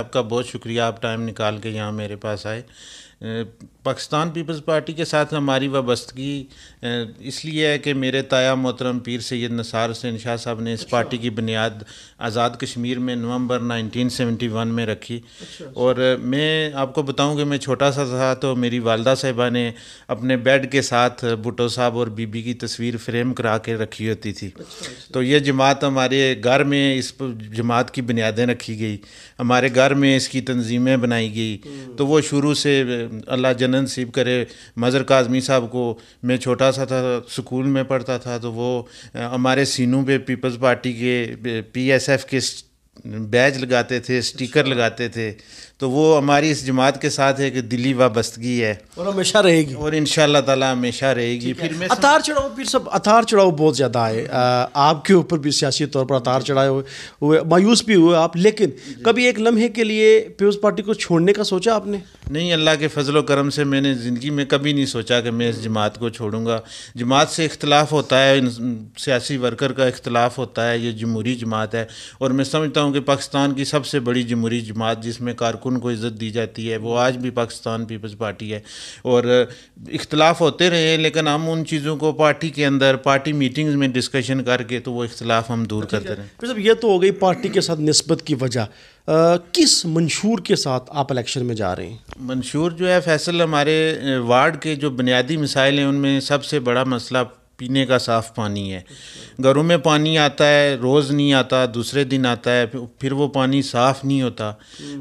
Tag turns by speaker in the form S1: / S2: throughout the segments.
S1: आपका बहुत शुक्रिया आप टाइम निकाल के यहाँ मेरे पास आए पाकिस्तान पीपल्स पार्टी के साथ हमारी वाबस्तगी इसलिए है कि मेरे ताया मोहतरम पीर सैद नसार हुसैन शाह साहब ने इस अच्छा। पार्टी की बुनियाद आज़ाद कश्मीर में नवंबर 1971 में रखी अच्छा, अच्छा। और मैं आपको बताऊं कि मैं छोटा सा था तो मेरी वालदा साहिबा ने अपने बेड के साथ भुटो साहब और बीबी की तस्वीर फ्रेम करा के रखी होती थी अच्छा।, अच्छा। तो यह जमात हमारे घर में इस जमात की बुनियादें रखी गई हमारे घर में इसकी तनजीमें बनाई गई हम्म। तो वो शुरू से अल्लाह जन नसीब करे मज़र काजमी साहब को मैं छोटा सा था स्कूल में पढ़ता था तो वो हमारे सीनू पे पीपल्स पार्टी के पीएसएफ के बैज लगाते थे स्टिकर अच्छा। लगाते थे तो वो हमारी इस जमात के साथ है कि दिल्ली वाबस्तगी है और हमेशा रहेगी और इन ताला हमेशा रहेगी फिर मैं
S2: अतार चढ़ाओ फिर सब अतार चढ़ाओ बहुत ज़्यादा है आपके ऊपर भी सियासी तौर पर अतार चढ़ाए हुए हुए मायूस भी हुए आप लेकिन कभी एक लम्हे के लिए पीपल्स पार्टी को छोड़ने का सोचा आपने
S1: नहीं अल्लाह के फजल करम से मैंने ज़िंदगी में कभी नहीं सोचा कि मैं इस जमात को छोड़ूंगा जमात से इख्तलाफ होता है सियासी वर्कर का इख्तलाफ होता है ये जमहूरी जमात है और मैं समझता हूँ कि पाकिस्तान की सबसे बड़ी जमहूरी जमात जिसमें कारकुन को इज़्ज़त दी जाती है वो आज भी पाकिस्तान पीपल्स पार्टी है और इख्तलाफ होते रहे लेकिन हम उन चीज़ों को पार्टी के अंदर पार्टी मीटिंग्स में डिस्कशन करके तो वो इख्तलाफ हम दूर अच्छा, करते अच्छा। रहे
S2: फिर ये तो हो गई पार्टी के साथ नस्बत की वजह किस मंशूर के साथ आप इलेक्शन में जा रहे हैं
S1: मंशूर जो है फैसल हमारे वार्ड के जो बुनियादी मिसाइल हैं उनमें सबसे बड़ा मसला पीने का साफ़ पानी है घरों में पानी आता है रोज़ नहीं आता दूसरे दिन आता है फिर वो पानी साफ़ नहीं होता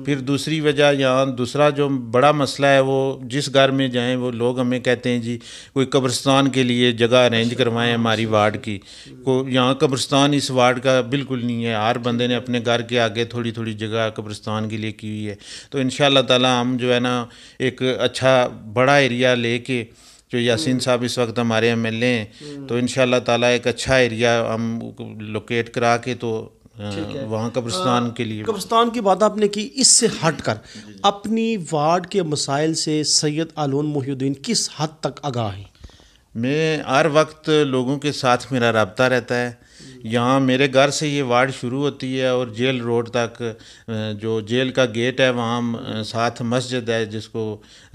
S1: फिर दूसरी वजह यहाँ दूसरा जो बड़ा मसला है वो जिस घर में जाएं वो लोग हमें कहते हैं जी कोई कब्रस्तान के लिए जगह अरेंज अच्छा, करवाएं हाँ, हमारी अच्छा। वार्ड की को यहाँ कब्रस्तान इस वार्ड का बिल्कुल नहीं है हर बंदे ने अपने घर के आगे थोड़ी थोड़ी जगह कब्रस्तान के लिए की हुई है तो इन ताला हम जो है ना एक अच्छा बड़ा एरिया ले जो यासीन साहब इस वक्त हमारे एम एल हैं हम्म। तो इन ताला एक अच्छा एरिया हम लोकेट करा के तो वहाँ कब्रस्तान के लिए
S2: कब्रस्तान की बात आपने की इससे हट कर अपनी वार्ड के मसाइल से सैयद आलोन मोहुद्दीन किस हद तक आगा है
S1: मैं हर वक्त लोगों के साथ मेरा रबता रहता है यहाँ मेरे घर से ये वार्ड शुरू होती है और जेल रोड तक जो जेल का गेट है वहाँ साथ मस्जिद है जिसको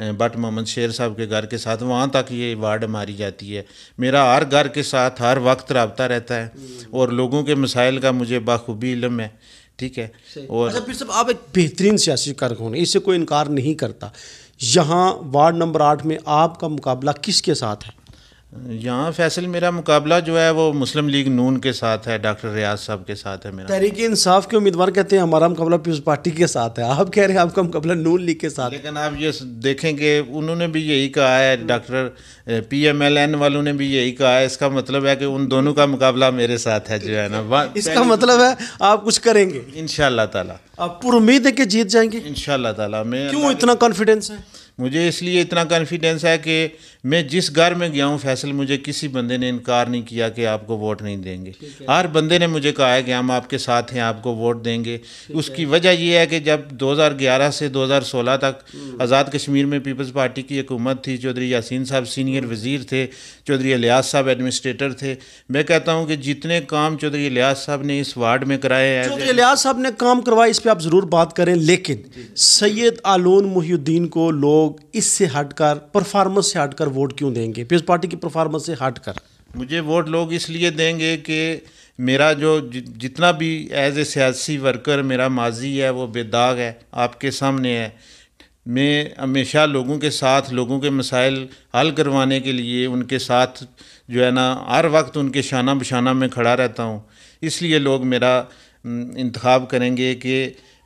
S1: बट मोहम्मद शेर साहब के घर के साथ वहाँ तक ये वार्ड मारी जाती है मेरा हर घर के साथ हर वक्त रबता रहता है हम्म। और लोगों के मसाइल का मुझे बाखूबी इलम है ठीक है और अच्छा, फिर सब आप एक
S2: बेहतरीन सियासी कारकुन इससे कोई इनकार नहीं करता यहाँ वार्ड नंबर आठ में आपका मुकाबला किसके साथ है
S1: यहाँ फैसल मेरा मुकाबला जो है वो मुस्लिम लीग नून के साथ है डॉक्टर रियाज साहब के साथ है मेरा
S2: तहरीक इंसाफ के उम्मीदवार कहते हैं हमारा मुकाबला पीपल्स पार्टी के साथ है आप कह रहे हैं आपका मुकाबला नून लीग के साथ
S1: लेकिन आप ये देखेंगे उन्होंने भी यही कहा है doctor P M L N वालों ने भी यही कहा है इसका मतलब है कि उन दोनों का मुकाबला मेरे साथ है जो है ना इसका मतलब है आप कुछ करेंगे इन तला आप पुरुद है कि जीत जाएंगे इन ताला में क्यों इतना कॉन्फिडेंस है मुझे इसलिए इतना कॉन्फिडेंस है कि मैं जिस घर में गया हूँ फैसल मुझे किसी बंदे ने इनकार नहीं किया कि आपको वोट नहीं देंगे हर बंदे ने मुझे कहा है कि हम आपके साथ हैं आपको वोट देंगे उसकी वजह यह है कि जब 2011 से 2016 तक हम्म। आज़ाद कश्मीर में पीपल्स पार्टी की हुकूमत थी चौधरी यासीन साहब सीनियर हम्म। वज़ीर थे चौधरी अलियाज साहब एडमिनिस्ट्रेटर थे मैं कहता हूँ कि जितने काम चौधरी अलियाज साहब ने इस वार्ड में कराए हैं चौधरी
S2: लियाज साहब ने काम करवाए इस पर आप ज़रूर बात करें लेकिन सैयद आलोन मुहिद्दीन को लोग लोग इससे हटकर परफॉर्मेंस से हटकर वोट क्यों देंगे
S1: पीपल्स पार्टी की परफॉर्मेंस से हटकर मुझे वोट लोग इसलिए देंगे कि मेरा जो जितना भी एज ए सियासी वर्कर मेरा माजी है वो बेदाग है आपके सामने है मैं हमेशा लोगों के साथ लोगों के मसाइल हल करवाने के लिए उनके साथ जो है ना हर वक्त उनके शाना बशाना में खड़ा रहता हूँ इसलिए लोग मेरा इंतखब करेंगे कि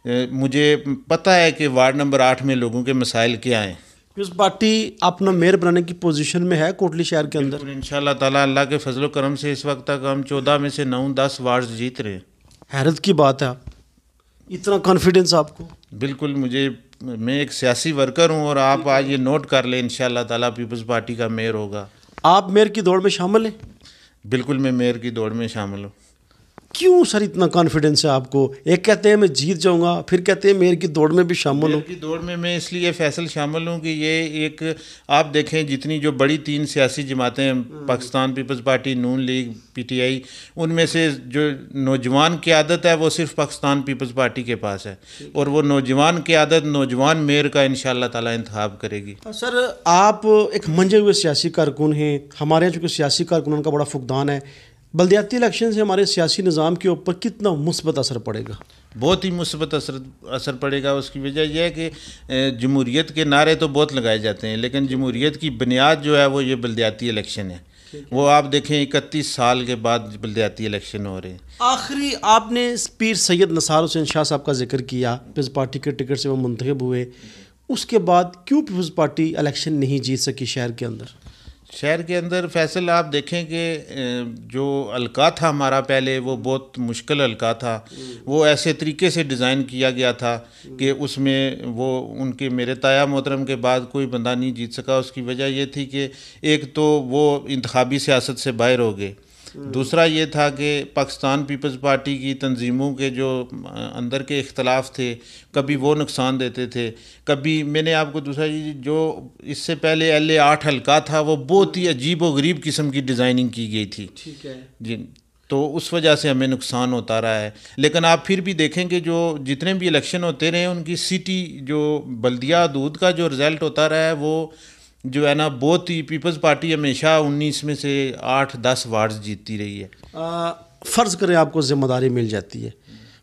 S1: मुझे पता है कि वार्ड नंबर आठ में लोगों के मसाइल क्या हैं
S2: पीस पार्टी अपना मेयर बनाने की पोजीशन में है कोटली शहर के अंदर इन
S1: ताला अल्लाह के फजल करम से इस वक्त तक हम चौदह में से नौ दस वार्ड जीत रहे हैं
S2: हैरत की बात है आप इतना कॉन्फिडेंस
S1: आपको बिल्कुल मुझे मैं एक सियासी वर्कर हूँ और आप आज ये नोट कर लें इन ताला पीपल्स पार्टी का मेयर होगा आप मेयर की दौड़ में शामिल हैं बिल्कुल मैं मेयर की दौड़ में शामिल हूँ
S2: क्यों सर इतना कॉन्फिडेंस है आपको एक कहते हैं मैं जीत जाऊंगा फिर कहते हैं मेयर की दौड़ में भी शामिल हूँ की
S1: दौड़ में मैं इसलिए फैसल शामिल हूँ कि ये एक आप देखें जितनी जो बड़ी तीन सियासी जमातें हम्म। पाकिस्तान पीपल्स पार्टी नून लीग पीटीआई उनमें से जो नौजवान की आदत है वो सिर्फ पाकिस्तान पीपल्स पार्टी के पास है और वो नौजवान की आदत नौजवान मेयर का इन ताला इंतखब करेगी
S2: हाँ, सर आप एक मंजे हुए सियासी कारकुन हैं हमारे यहाँ चूँकि सियासी कारकुन का बड़ा फुकदान है बलदियाती इलेक्शन से हमारे सियासी निज़ाम के ऊपर कितना मुस्बत असर पड़ेगा
S1: बहुत ही मुस्बत असर असर पड़ेगा उसकी वजह यह है कि जमहूरीत के नारे तो बहुत लगाए जाते हैं लेकिन जमहूरीत की बुनियाद जो है वो ये बलदियाती इलेक्शन है वो आप देखें इकतीस साल के बाद बलदियाती इलेक्शन हो रहे हैं
S2: आखिरी आपने पीर सैद नसार हुसैन शाह साहब का जिक्र किया पीपल्स पार्टी के टिकट से वो मंतखब हुए उसके बाद क्यों पीपल्स पार्टी इलेक्शन नहीं जीत सकी शहर के अंदर
S1: शहर के अंदर फैसल आप देखें कि जो अलका था हमारा पहले वो बहुत मुश्किल अलका था हम्म। वो ऐसे तरीके से डिज़ाइन किया गया था हम्म। कि उसमें वो उनके मेरे ताया मोहतरम के बाद कोई बंदा नहीं जीत सका उसकी वजह ये थी कि एक तो वो इंतबी सियासत से बाहर हो गए दूसरा ये था कि पाकिस्तान पीपल्स पार्टी की तंजीमों के जो अंदर के इख्तलाफ थे कभी वो नुकसान देते थे कभी मैंने आपको दूसरा ये जो इससे पहले एल ए आठ हल्का था वो बहुत ही अजीब व गरीब किस्म की डिज़ाइनिंग की गई थी ठीक है जी तो उस वजह से हमें नुकसान होता रहा है लेकिन आप फिर भी देखेंगे जो जितने भी इलेक्शन होते रहे उनकी सिटी जो बल्दिया दूध का जो रिज़ल्ट होता रहा है वो जो है ना बहुत ही पीपल्स पार्टी हमेशा उन्नीस में से आठ दस वार्ड जीतती रही है
S2: फ़र्ज़ करें आपको ज़िम्मेदारी मिल जाती है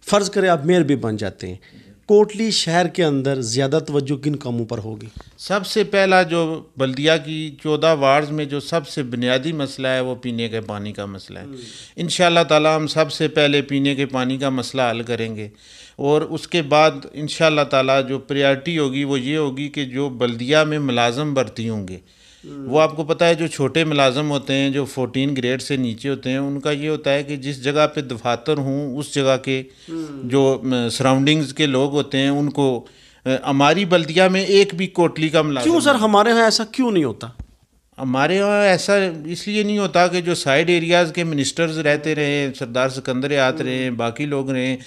S2: फ़र्ज़ करें आप मेयर भी बन जाते हैं कोटली शहर के अंदर ज़्यादा तवज्जो किन कामों पर होगी
S1: सबसे पहला जो बल्दिया की चौदह वार्ड में जो सबसे बुनियादी मसला है वो पीने के पानी का मसला है हम्म। इन ताला हम सबसे पहले पीने के पानी का मसला हल करेंगे और उसके बाद इन ताला जो प्रायोरिटी होगी वो ये होगी कि जो बल्दिया में मुलाजम भर्ती होंगे वो आपको पता है जो छोटे मुलाजम होते हैं जो फोर्टीन ग्रेड से नीचे होते हैं उनका ये होता है कि जिस जगह पे दफातर हूँ उस जगह के जो सराउंडिंग्स के लोग होते हैं उनको हमारी बल्दिया में एक भी कोटली का मुलाजम क्यों सर हमारे यहाँ ऐसा क्यों नहीं होता हमारे यहाँ ऐसा इसलिए नहीं होता कि जो साइड एरियाज़ के मिनिस्टर्स रहते रहे सरदार सिकंदर आते हम्म। रहे बाकी लोग रहे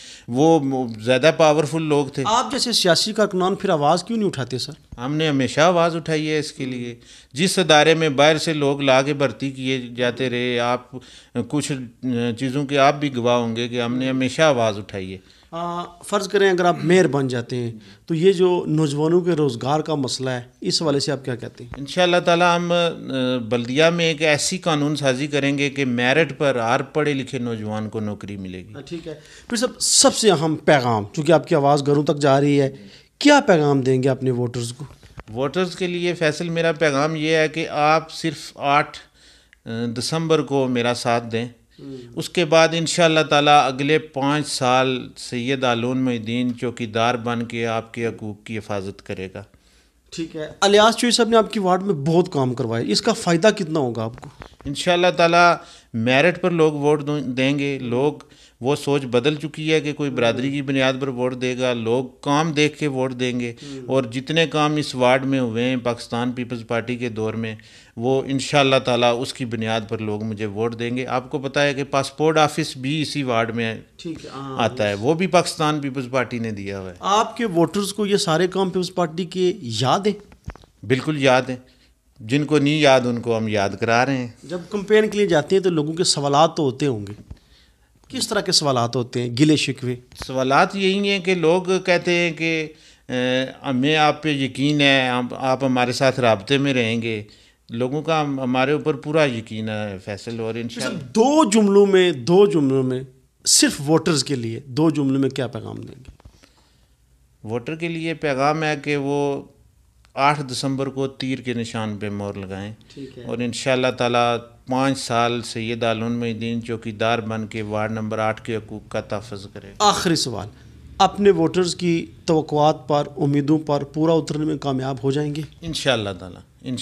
S1: वो ज़्यादा पावरफुल लोग थे आप जैसे सियासी कारकुनान फिर आवाज़ क्यों नहीं उठाते सर हमने हमेशा आवाज़ उठाई है इसके लिए जिस अदारे में बाहर से लोग ला के भर्ती किए जाते रहे आप कुछ चीज़ों के आप भी गवाह होंगे कि हमने हमेशा आवाज़ उठाई है
S2: फ़र्ज़ करें अगर आप मेयर बन जाते हैं तो ये जो नौजवानों के रोज़गार का मसला है इस वाले से आप क्या कहते हैं
S1: इन ताला हम बल्दिया में एक ऐसी कानून साजी करेंगे कि मेरिट पर हर पढ़े लिखे नौजवान को नौकरी मिलेगी हाँ, ठीक है
S2: फिर सब सबसे अहम पैगाम चूँकि आपकी आवाज़ घरों तक जा रही है क्या पैगाम देंगे अपने वोटर्स को
S1: वोटर्स के लिए फैसल मेरा पैगाम ये है कि आप सिर्फ आठ दिसंबर को मेरा साथ दें उसके बाद इन ताला अगले पाँच साल सैद आलून मदीन चौकीदार बन के आपके हकूक़ की हिफाजत करेगा ठीक है अलियास चौधरी साहब ने आपकी वार्ड में बहुत काम करवाया इसका फ़ायदा कितना होगा आपको इन ताला मेरिट पर लोग वोट देंगे लोग वो सोच बदल चुकी है कि कोई बरदरी की बुनियाद पर वोट देगा लोग काम देख के वोट देंगे और जितने काम इस वार्ड में हुए हैं पाकिस्तान पीपल्स पार्टी के दौर में वो इन ताला उसकी बुनियाद पर लोग मुझे वोट देंगे आपको पता है कि पासपोर्ट ऑफिस भी इसी वार्ड में ठीक है हाँ, आता है वो भी पाकिस्तान पीपल्स पार्टी ने दिया हुआ है आपके वोटर्स को ये सारे काम पीपल्स पार्टी के याद है बिल्कुल याद हैं जिनको नहीं याद
S2: उनको हम याद करा रहे हैं जब कंपेन के लिए जाते हैं तो लोगों के सवाल तो होते होंगे
S1: किस तरह के सवाल होते हैं गिले शिकवे सवाल यही हैं कि लोग कहते हैं कि हमें आप पे यकीन है आप, आप हमारे साथ रबते में रहेंगे लोगों का हमारे ऊपर पूरा यकीन है फैसल और अच्छा, इन
S2: दो जुमलों में दो जुमलों में सिर्फ वोटर्स के लिए दो जुमलों में क्या पैगाम देंगे
S1: वोटर के लिए पैगाम है कि वो आठ दिसंबर को तीर के निशान पे मोर लगाएं और इन ताला पाँच साल सैद आलमीदीन चौकीदार बन के वार्ड नंबर आठ के हकूक का तहफ़ करें आखिरी सवाल
S2: अपने वोटर्स की तो पर उम्मीदों पर पूरा उतरने में कामयाब हो जाएंगे
S1: इन शाह इन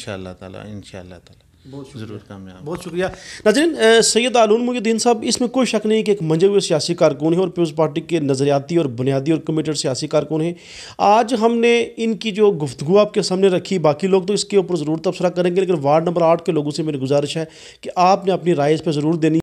S1: ताला इन ताला ज़रूर कामयाब
S2: बहुत शुक्रिया नाजरीन सैयद आलून मुद्दीन साहब इसमें कोई शक नहीं कि एक मंजे हुए सियासी कारकुन है और पीपल्स पार्टी के नज़रियाती और बुनियादी और कमिटेड सियासी कारकुन है आज हमने इनकी जो गुफ्तु आपके सामने रखी बाकी लोग तो इसके ऊपर ज़रूर तबसरा करेंगे लेकिन वार्ड नंबर आठ के लोगों से मेरी गुजारिश है कि आपने अपनी राय इस पर ज़रूर देनी